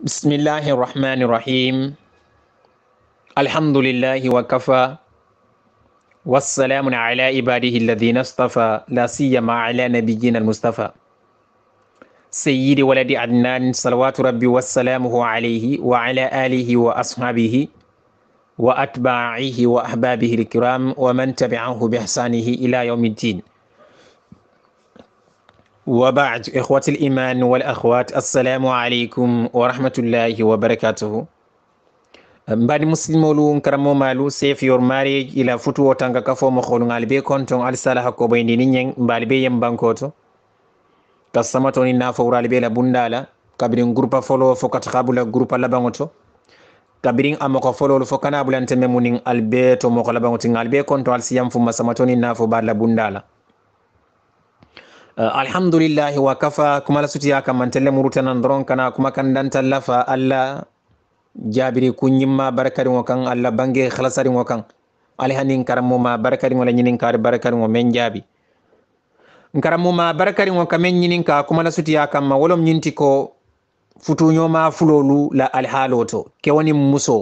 بسم الله الرحمن الرحيم الحمد لله وكفى والسلام على عباده الذين اصطفى لا سيما على نبينا المصطفى سيد ولد عدنان صلوات ربي وسلامه عليه وعلى آله وأصحابه وأتباعه وأحبابه الكرام ومن تبعه بإحسانه إلى يوم الدين وبعد إخوة الإيمان والأخوات السلام عليكم ورحمة الله وبركاته mbaɗi musilmolu karamo malu safe your marriage ila futuwo tanga kafo mo holu ngal be konton alsala hakko ɓoyndi ni ñeng mbali be yem bankoto ka samatoni nafowral be la bundala kabirin groupe folo fo kat habula groupe labaŋo to kabirin amoko fololu fo kana bulante memunin albe to moko labaŋo ti ngal be konto alsiyam fu masamatoni nafo bar la bundala Uh, alhamdulillahi wa kafa kumala sutiya kamantelle murutanan doron kana kuma kan dantallafa allah jabiri kunyimma barkariŋo kan alla bange halasariŋo kan ali hanin karanmu ma barkariŋo la ñinin kaari barkariŋo men jaabi nkaranmu ma barkariŋo ka men ñinin ka kuma la sutiya kanma wolom ñinti ko futuñoma fulolu la alhaalo to kewani muso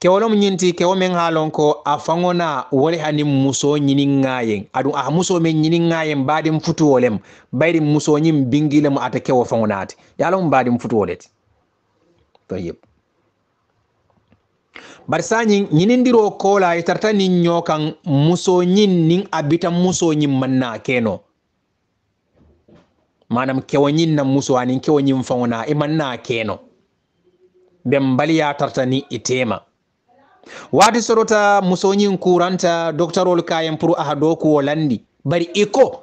kewolom ñinti kewo men ha lon ko a fangona wole hanin muso ñininŋayen aɗum aha muso men ñininŋayen mbadin futuwolem bayri musoñin bingilemo ata kewo fangonate yalomo mbadin futuwolete toyib bari sañin ñinindiro kola yetarta nin ñokan musoñin nin abita musoñin manna keno manam kewoñin nan muso anin kewoñin fangona e manna keno ɓen baliya tarta nin itema wati sorota musoñin kuranta doctorol kayen pour aha dow kuwo landi bari iko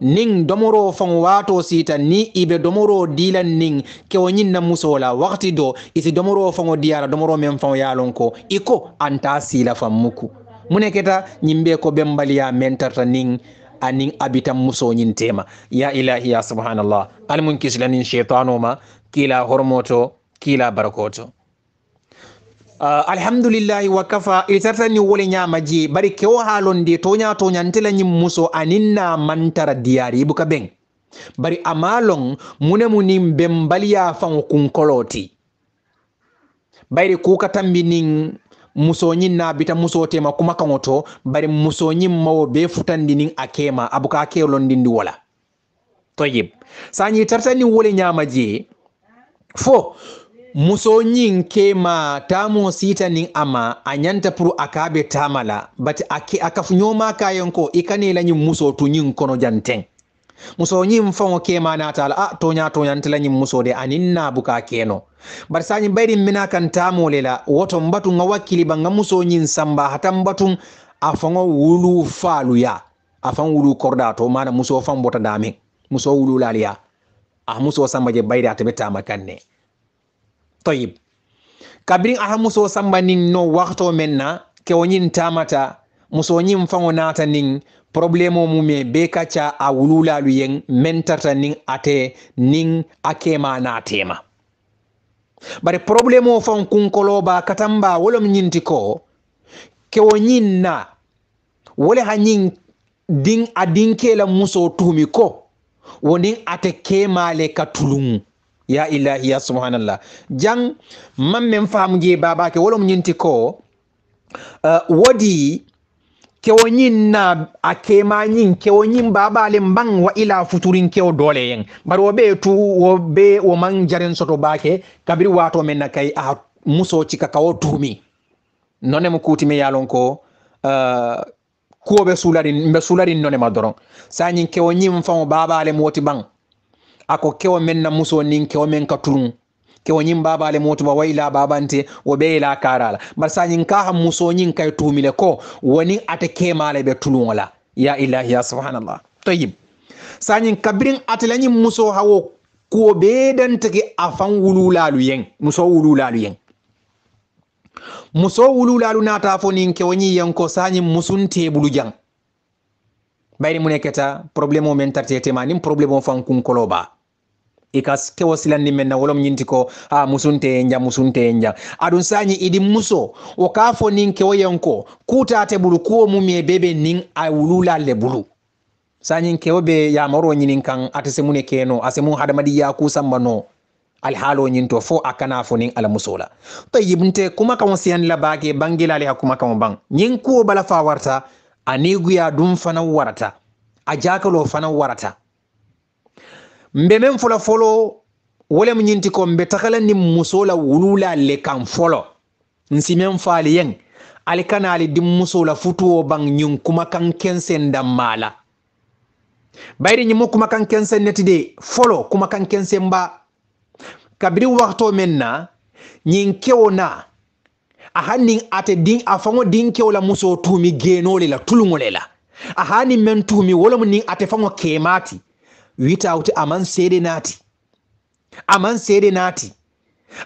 nin domoro fan wato sita ni ibe domoro dilan nin kewoñin na musola wakti do isi domoro fango diyara domoro men fan yalon ko iko anta sila fan muku mune keta ñimbe ko bembaliya men tarta nin anin abitan musoñin tema ya ilahi ya subhanallah almun kisilanin cheitano ma kila hormoto kila barkoto uh, ah, alhamdoulillahi wa kafa itartani wole ñama je bari kewo halonde toña toñantela ñim muso aninna mantara diyar yibuka ɓen bari amalon munemu nin ben baliya fan kunkoloti bayri kuka tambi nin musoñin nabita muso tema kuma kaŋo to bari musoñin mawo be futandi nin a kema abuka kelondindi wala toyib sañi tartani wole ñama je fo muso ñiŋ kema tamo sita niŋ ama anyanta ñanta akabe tamala but ake tama la bati a ke ko i la ñiŋ muso tu ñiŋ kono janteŋ muso ñiŋ faŋo kema naata la a ah, toña toñanti la ñiŋ muso de aniŋ naabu ka keno bari sañiŋ bayri mina kan tamo le la woto mbatu batuŋ ŋa wakkiliba ŋa muso ñiŋ samba hata mbatu afango wulu falu ya afango wulu kordato mana muso faŋ bota damiŋ muso wulu laliya ah muso samba je bayri ate be ne toyib kabirin ata muso samba nin no warto men na kewoñin tamata muso ñin fango nata nin probléme o mume be kacca a wululalu yen mentata nin ate nin a kema natema bare probléme o fan kunkoloba katamba wolom ñinti ko kewo ñin na wole ha ñin din a dinkela muso tumi ko wonin ate kemale ka tulungu ya ilahi ya subhanallah jang man men famu je babake wolom ñinti ko uh, wodi kewo ñin na a kema ñin kewo ñin babalen ban wa ila futurin kewo dole yen bari wo be tu wo be wo man jaren soto bake kabiri wato men na kai a ah, muso cika kawo tumi nonemu kutime yalon ko uh, kuwo be sularin be sularin nonema doron sa ñin kewo ñin fan babalen moti bang ako kewo men na muso nin kewo men ka turun kewo ñin babale motu ba wayla wo be ɓeyla karala bar sa ñin ka ha muso ñin kay tumile ko woni ate kemale ɓe tuluŋola ya ilahi ya subhanallah toyib sañin kabirin atalañin muso hawo kuwo ɓe dantake afan wululalu yen muso wululalu yen muso wululalu nata fo nin kewoñi yenko sañin musun tebulu jan bayri mune keta o men tartetema nin probléme o fan kunkoloba i ka kewo silandi men na wolom nyinti ko a musunte nja musunte nja adun sañi idi muso o ka nin ke yen ko kutate bulu kuwo mumie bebe nin a le bulu ke wobe ya maro ñinin kan ate semune keno a semun hadamadi yaku sambano alhaalo ñinto fo a kana fo nin ala musola tayib nte kuma kan la bage bangila le kuma kan bang nyin kuwo bala fa warta aniguya dum ɗum fana warata a jakalo fana warata mbe men folo wo wala mu ñinti ko mbe takala ni muso la wulula le kaŋ folo nsi meŋ faali yeŋ ali kana ali di muso la futuwo baŋ ñiŋ kumakan kensen damma la bayiri ñimu kumakan kensen neti de fɔlɔ kumakan kenseŋ ba kabiri wakto meŋ na ñiŋ kewo na a hannin ate din a faŋo din la muso tuumi geenoo le la tuluŋo le la a haa meŋ tuumi wo lemu niŋ ate faŋo ti witawte aman seede naati aman seede naati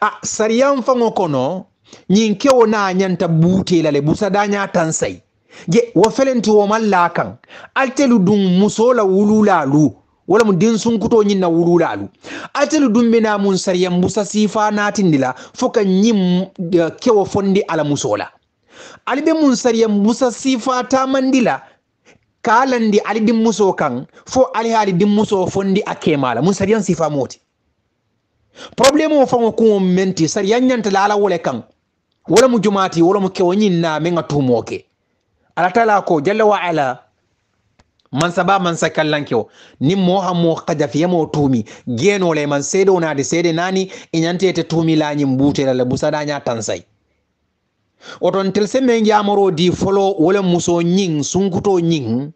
a sariyan fango kono ñinkewo nañanta buutelale busadaña tansay je wo felenti womalla kan altelu dun musola wululalu wala mu din sunkuto ñinna wululalu altelu dumbina mun sariyan busa sifa natindila foka ñin eh, kewo fondi ala musola alibe mun sariyan busa sifa tamandila kalandi ali dimmuso kan fo ali alihaali dimmuso fondi akke la mun sariyan sifa moti probléme o fango kuŋo menti sariya ñanta laala wole kaŋ wo mu jumaati wo mu kewo ñiŋ na meŋ ŋa tuumoo ke ta la ko jalla wa ala mansaba mansa kallankewo niŋ moo ha moo kajafiyemo tuumi geenoo le maŋ seedoo naati seede naani i ñante ite tuumi laañiŋ buutela le busadaña tansayi oton tel se men yamoro di folo wala muso nying sunkuto nying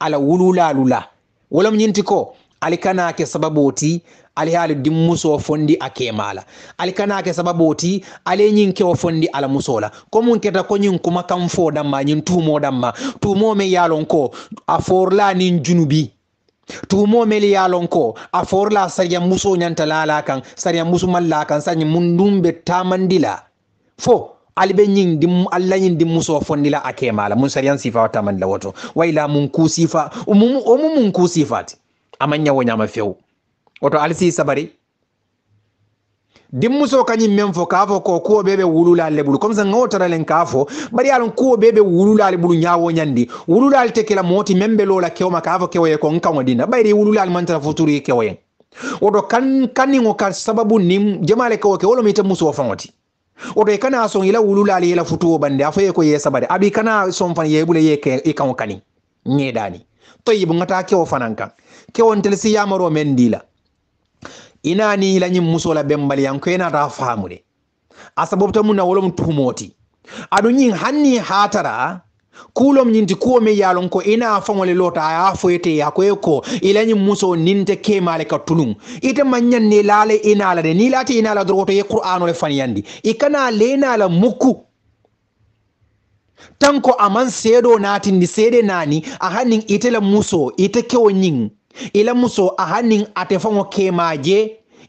ala wululalula wala nyinti ko alikana ke sababoti hali di muso fondi akemala alikana ke sababoti ale nyin ke fondi ala musola ko mun keta ko nyin kuma fo damma nyin tumo damma tumo me yalon ko aforla nin junubi tumo meli yalon ko a forla sariya muso nyanta lala kan sariya muso malla kan sariya mundumbe tamandila fo albe ñing di alla ñin di muso fondi la akema la mun sariyan sifa taman la woto wayla mun ku sifa umumu umu mun ku sifati amanya wonya ma few woto alisi sabari dimmuso muso men fo ka fo ko kuwo ɓe ɓe wululal le ɓulu comme ça gawtoralen ka fo mbaɗi alon kuwo ɓe ɓe wululal ɓulu ñawo ñandi wululal tekila moti men ɓe lola kewma ka fo kewoye ko kawo dina ɓayri wululal futuri foturi kewoyen woɗo kan kanigo ka sababu nim jemale kewo ke wolomi te musuwo fagoti oto e kana son yila wululali yila futuwo bande a foye ko ye sabade aɓi kana son fan yeɓule ye i e kao kani ñeɗani toyib gata kewo fanan kan kewontel si yamaro men dila inani ilañin musola bembaliyanko enata faamude a sababu tamu nawolom tuhumoti aɗu ñin hanni hatara kuulom ñinti kuwo min yaalon ko ina faŋole loota a ye a foyete ya ko ye ko i lañin muso ninte kemale ka tulun ite maññan ni laale inala de ni laati inala dorogo to ye qur'anole faniyandi i kana lenala mukku tan ko aman seedo naatindi seede naani a hannin itela muso ite kewo ñin ila muso a hannin ate faŋo kemaje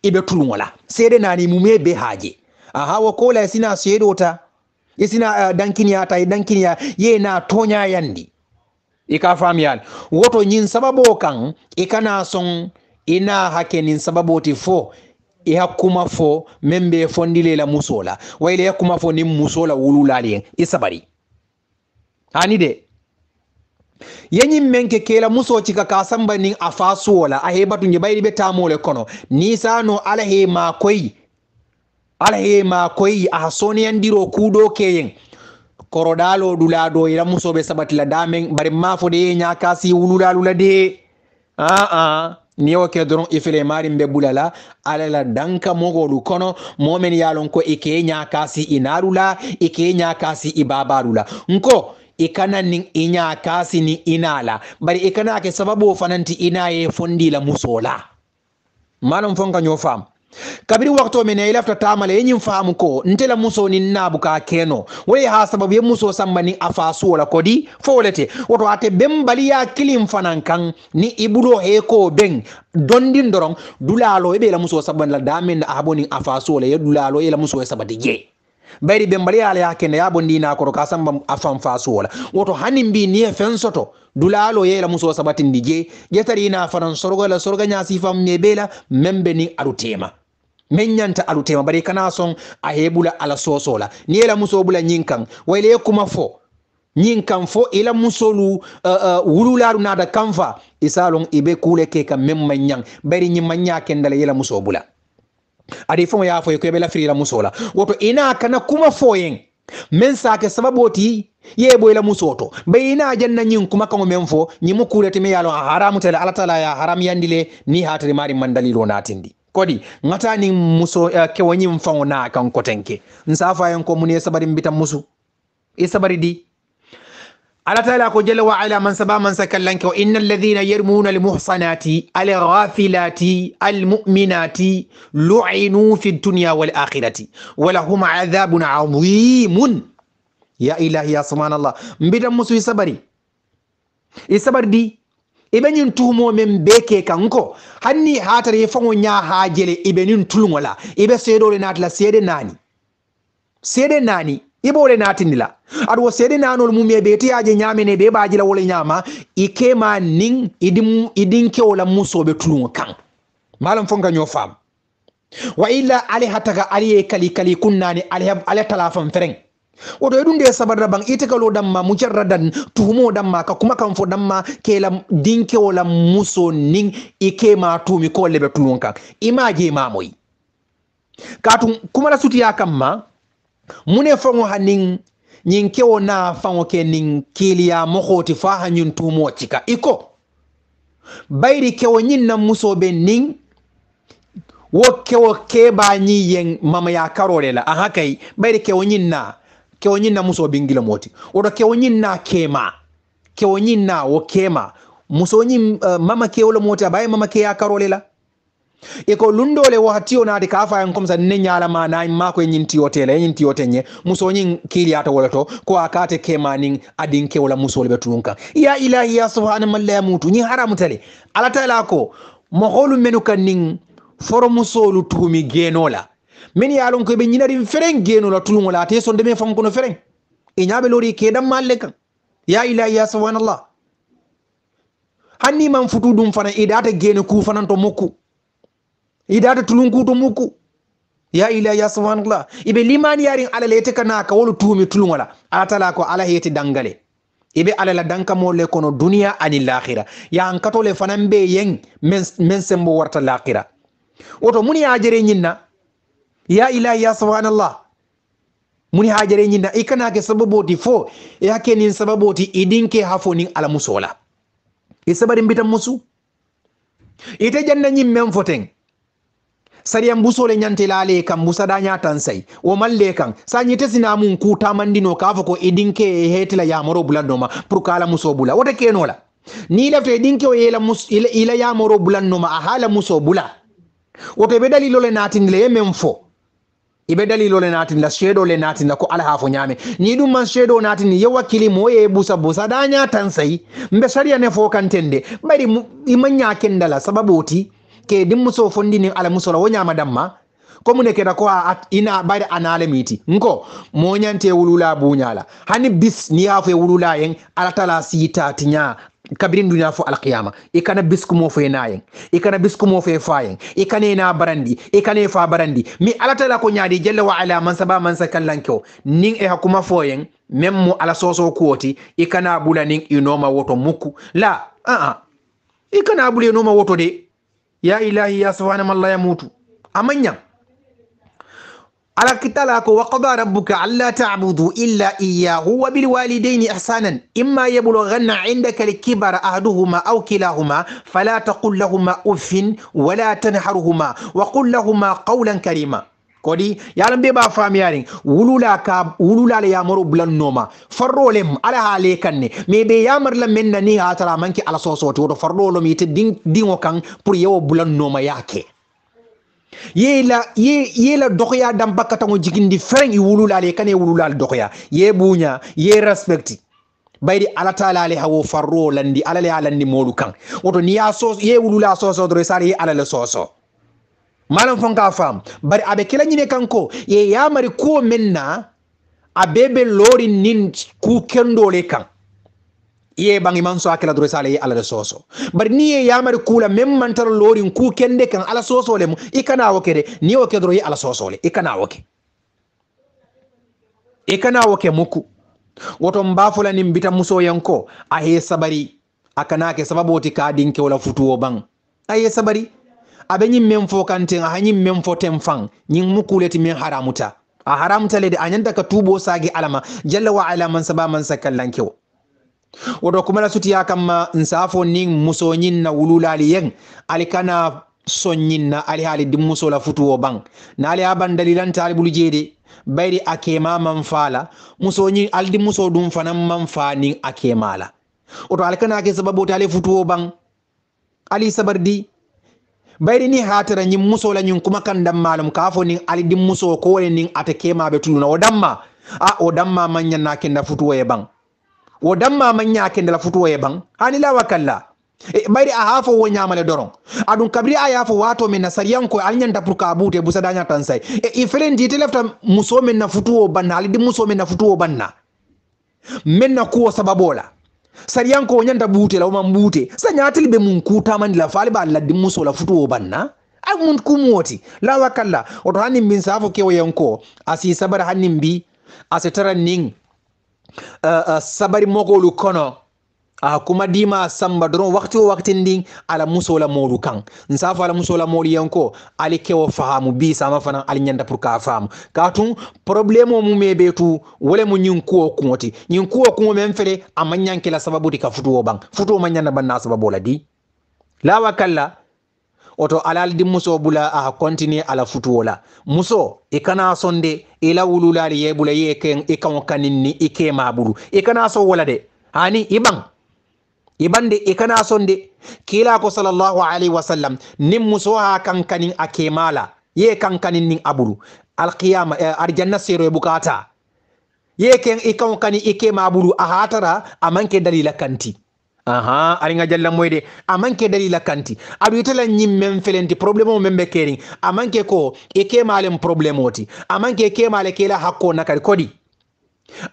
i be tulunŋo la seede naani mume be haaje aha wo ko la sina seedo ta yesina uh, dankiniya tay dankiniya yena toña yandi i ka famiyan woto ñin sababo kan i kana son ina hake nin sababo ti fo i hakkuma fo men be fondilela musola wayla hakkuma fo nin musola wululalien i sabari hani de yeñin men ke kela muso cika ka samba nin a fasuwola a hebatu ñe bayri be tamole kono nisano ala he ma koyi ala he ma koyi aha soniyandiro kuuɗo keyen koroɗalo ɗulaɗo ira musoɓe sabatila damen bare de ye ñakasi lula de aa ah, ah. ni wo ke doron ifile marin be bulala ala la danka mogolu kono momen yalon ko ike ñakasi inalula ike ñakasi ibabalula nko ikana nin inya kasi ni inala bari ikana ke sababu fananti inaye fondi la musola malam fonka nyo fam kabiri wakto mene ila fta tamale yenyi mfahamu ko ntela muso ni nabu ka keno we ha sababu ye muso samba ni afasu wala kodi folete woto ate bembali ya kilim fanankan ni ibulo heko ko ben dondin dorong dulalo ebe la muso saban la damen aboni afasu wala ye dulalo la muso sabati je bari bembali ya ya kene ya bondi na ko ka samba afan fasu wala woto hanin bi ni fen soto dulalo ye la muso sabatin dije je tari na faran sorgo la sorgo nya sifam ne bela membe ni arutema meŋ ñanta alu tema bari i kana soŋ a ye bula ala soosoo la niŋ ye la musoo ye kuma fo ñiŋ fo i musolu uh, uh, wululaalu naata kaŋ fa i se a loŋ i be kuu ke ka meŋ maŋ bari ñiŋ maŋ ñaa kenda la ye la musoo bula adi faŋo ye fo ko i be lafiri i la musoo woto i kana kuma fo yeŋ meŋ se a ye boyila musoo to bari i naa janna ñiŋ kumakaŋo meŋ fo ñiŋ mu kuu le ti haramu te la alla taala ye a haramuyandi le niŋ haatirimaariŋ maŋ daliloo kodi ngata ni muso uh, ke kewoñin mfango na kan kotenke nsa fayen ko mun ye sabari mbita musu i sabari di ala Ta'ala ko jalla wa ala man saba man sakallanke wa innal ladhina yarmuna al muhsanati al ghafilati al mu'minati lu'inu fi dunya wal akhirati wa lahum adhabun adhimun ya ilahi ya subhanallah mbita musu i sabari i sabari di ibenin tuhumo men beke kanko hanni hatar ye fango ya hajele ibenin tulgola ibe seedore natila seede nani seede nani ibole natinila aɗwo seede nanol mum e ɓeteyaje ñamene ɓe ɓajila wole ñama ikema nin iɗinkewola musoɓe tulugo kan malam fonka ño fam wa illa ale hataga aliye kali kali kunnani ale tala fan fereng woto e ɗum nde sabarata ban itikalo damma mujarradan tuhumo damma ka kuma kan fo damma kela dinkewola muso nin ikema tumi kolle ɓe tulun kan imaje mamoyi katum kumala sutiya kamma mune fango hanin ñin kewo na fango ke nin kiliya mohoti fa hañin tumo cika iko bayri kewo ñin na musoɓe nin wo kewo keɓañi yen mamaya karole la aha kay bayri kewo ñin na na muso bingila moti oɗo na kema na wo kema musoñin uh, mama kewla moti abaye mama ke yakarolela la e ko lundole wo hatiyo naati ka fayan comme ça ma ñalama nayi mako e ñin tiyotela e ñin tiyote ñe musoñin kiliyata wala to ko a kate kemanin adin kewla musole ɓe tunun kan ya ilahi ya subhana malla ya mutu ñin haramutale alatala ko moholu menu kan nin foro musolu tumi genola min yalon koyeɓe ñinarim fereng genola tulugo late so ndeme fankono fereng e ñaɓe lori e keɗan malle kan ya ilahi ya subhanallah hanniman futu ɗum fana idata e gene kufanan to mukku idata e tulunku to mukku ya ilahi ya subhanallah iɓe limani yarin ala lete ka naka wolo tumi tulugola alatala ko ala hete dangale iɓe alala dankamolle kono duniya ani lahira yahan katole fanan ɓe yen men sembo warta lahira woto muni ajere ñinna ya ilahi ya subhanallah muni hajare ñinna i kana ke sababoti fo e hakke sababoti idinke ha fo nin ala musola musu ite janna ñin men foten sariyan busole ñante lale kan busada ñatan say wo malle kan sa ñite sinamun kutamandino ka fo ko idinke e hetila yamoro bulandoma pour ka muso bula wote kenola ni lafta e o yela ila yamoro bulannoma a haala muso bula woto ɓe ɗalilole natindile e men fo ibe dalilo le natinla sheeɗo le natinla ko alaha fo ñaame ni ɗum man sheeɗo natini ye wakkili mo ye busa busa ɗa ñatan sayi mbe sariya ne fookantende ɓari ima ñakendala sababuti ke dimmuso fondini alamusola wo ñama damma comme ne keɗa ko a ina ɓare a nale miti nko moñante wulula buñala hani bis ni ha fo e wulula en alatala sitatiña kabirin duniya fo alqiyama i e kana biskumo fo e nayen i e kana biskumo fo e fayen i e kana e na barandi i kana e fa barandi mi alatala ko ñaadi jalla wa ala man saba man sakallanke o nin e hakkuma foyen même mo ala soso kuwoti i kana ɓula nin inoma woto mukku la aa uh -uh. i kana ɓula inoma woto de ya ilahi ya sofanamallah ya mutu amanñam alakitala ko wakada rabuka anla tabudu illa iyahu wa bilwalidaini ihsanan imma yablogana indaka lkibara ahduhuma au kilahuma fala taqul lahuma uffin wala tanharuhuma wa qul lahuma qawlan karima kodi yalo mbiba famiyari wulula ka wululala yamaro blannoma farrolem ala hale kanne mais ɓe yamarla men nani hatara manke ala sosoti woto farrolomi yite dingo kan pour yewo blannoma yake yeyla yeyla doxoya dam bakkatango jigindi fereng i wululale kane wululal doxoya ye buña ye respecti bayri alatalale hawo farro landi alale a landi molu kan woto niya soso ye wulula soso dore sare ye alale soso malam fonka fam bari aɓe kilañine kanko ye yamari kuwo menna a bebe lorin nin ku kendole kan iye ɓaŋi man so hakkila droit sala yi ala de soso bari ni ye yamari kuula même mantara lorin ku kende kan ala sosole mu i kana woke de ni wo ke droit yi ala sosole i kana woke i kana woke muku woton bafulanin bita musoyanko a ye sabari a kanake sababoti kadinke wala futuwo ban a ye sabari abe ñin men fo kanten aha ñin men fo ten fan ñin mukuleti min haramuta a haramuta lede a ñandaka tubo sagi alama jalla wa ala man saba man sakkallankewo woto kumala suti ya kamma nsafo nin musoñin na wululali yen ali kana soñin na ali haali din musola futuwo ban na ali aban dalilanta ali bulu jeede bayri a kema man fala musoñin ali din muso ɗum fanan man fa nin a kemala woto ali kana ke sababote ali futuwo ban ali sabardi bayri ni hatara ñin musola ñin kuma kan dan malum ka fo nin ali din muso ko wone nin ata kemaɓe tuluna o damma a o damma manñan na kenda futuwo e ban wo dammama ñake ndela futuwo ye ban hani la wakalla e mbayri a ha fof wo ñamale doron aɗum kabri a yaafo wato min na sariyankoy alñanta pour ka buute busadaña tan say e i felendite lefta muso men na futuwo banna alidi muso men na futuwo banna min na kuwo sababola sariyanko ñanta buute la woman buute sa ñatel ɓe mum kutamandi la faaliɓa laddi muso la futuwo banna a mum kumuwoti lawakalla oto hannin mbin safo kewoyanko asi sabara hannin mbi ase taran nin uh, uh, sabari kono a uh, kuma dima samba doron wakati wo wakati ndin ala muso la molu kan nsa fa ala muso la molu yanko ali kewo fahamu bi sama fana ali nyanda pour ka fahamu katun problemo mu mebe tu wole mu nyin kuwo kunoti nyin kuwo kunwo men fere amanyan kila sababu dika futuwo bang futuwo manyan ban na sababu la di lawa kalla oto alal di muso bula a kontine ala futuwo la muso i kana sonde i la wululali ye bula ye ken i kaŋo kanin ni i ke ma bulu i kana so wala de hani i baŋ i baŋ i kana sonde kila ko sallallahu alaihi wasallam nin muso ha kanin a kema la ye kankanin nin abulu alqiyama eh, arjanna sero bukata ye ken i kaŋo kani i ke ma a hatara a maŋ ke dalila kanti aha aringa nga jalla moyde amanke dalila kanti aɗa yitala ñimmen felenti probléme o men ɓe amanke ko e kemalen probléme oti amanke kemale kela hakko nakadi kodi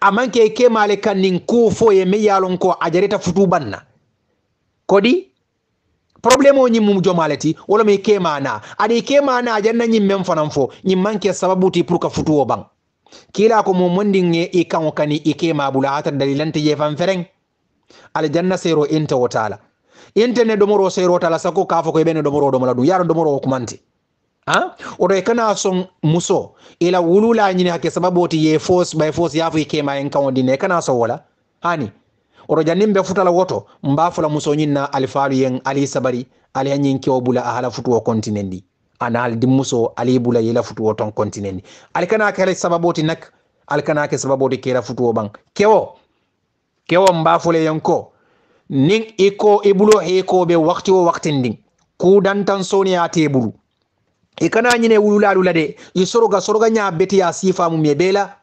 amanke kemale kannin ko fo ye me yalon ko a jareta futu banna kodi probléme o ñimmum jomale ti wolami kemana aɗa kemana a janna ñimmen fanan fo manke sababu ti pour ka futu o ɓan kila ko mo mondin e i kan o kani i kema bula hatan dalilante je fan fereng aljanna sero inta wo taala inte ne domoro sero tala sako kafo ko be ne domoro domola du yaro domoro ko manti ha oto e kana son muso ila wulula ñini hakke sababu oti ye force by force yafu ke ma en kawodine e kana so wola hani oto janim be futala woto mba fula musoñin na alifalu yen ali sabari ali hañin ke bula ahala futu wo kontinendi ndi ana al dimmuso ali bula yela wo ton kontinendi ndi ali kana sababu sababoti nak ali kana ke sababu sababoti futu wo bang kewo kewon bafuleyon ko nin iko ibulo be wakti o waktin ndin kudantan soniya teburu e kana ñine wululalu lade i soroga soroga ña betiya sifa mum ye bela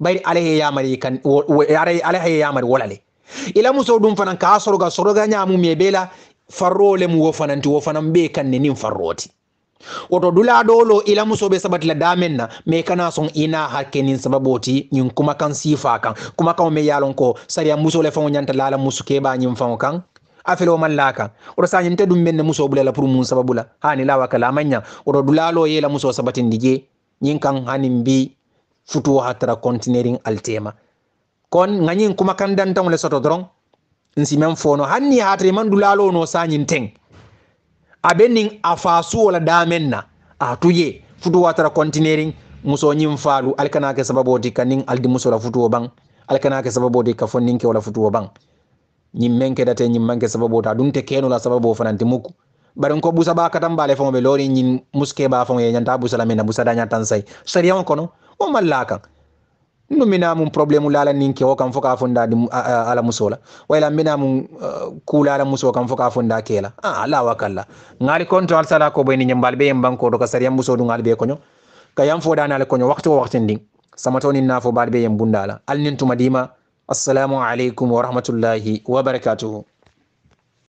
bayri alahe yamari kan alahe yamari wolale ila muso dum fanan ka soroga soroga ña mum ye bela farrole mu wo fananti wo fanan be ɓe kanne nin farroti woto dula ɗolo ilamusoɓe sabatila damenna mai kana son ina hakkenin sababoti ñin kuma kan sifa kan kuma kan me yalon ko saria musole fao ñanta lala musu keɓa ñin fao kan afelo man laka oto sañinte ɗum men ne muso bulala pour mum sababu la hani lawa ka lamanña woto dulalo yela muso sabatindije ñin kan hanin mbi futuwo hattara continuerin altema kon gañin kuma kan dantanole soto doron nsimen fono hanni hatare man dulalo no sañinteng a be nin a faasuwo la daamen na a tu ye tara kontinering muso ñin faalu ali kana ke sababoo ti ka nin aldi muso la futuwo baŋ ali ke sababoo ti ka fo nin ke wo la futuwo baŋ ñiŋ meŋ kedate ñiŋ maŋ ke la sababoo fanaŋ muku bari nko busa ba katan baale faŋo be looriŋ ñiŋ muske baa faŋo ye ñanta busa la meŋ na busa daña tansay sariyaŋo kono wo maŋ laa kaŋ no minamum probléme lala ninke o kam fo ka fonda ala musola wayla minamum kula ala muso kam fo ka fonda kela a la wakalla ngali konto al sala ko boyni nyambal be yambanko do ka sariya muso du ngali be konyo ka yam fo dana ala konyo waktu wakti ndin samatoni na fo balbe yam bundala al nin tuma dima assalamu alaykum wa rahmatullahi wa barakatuh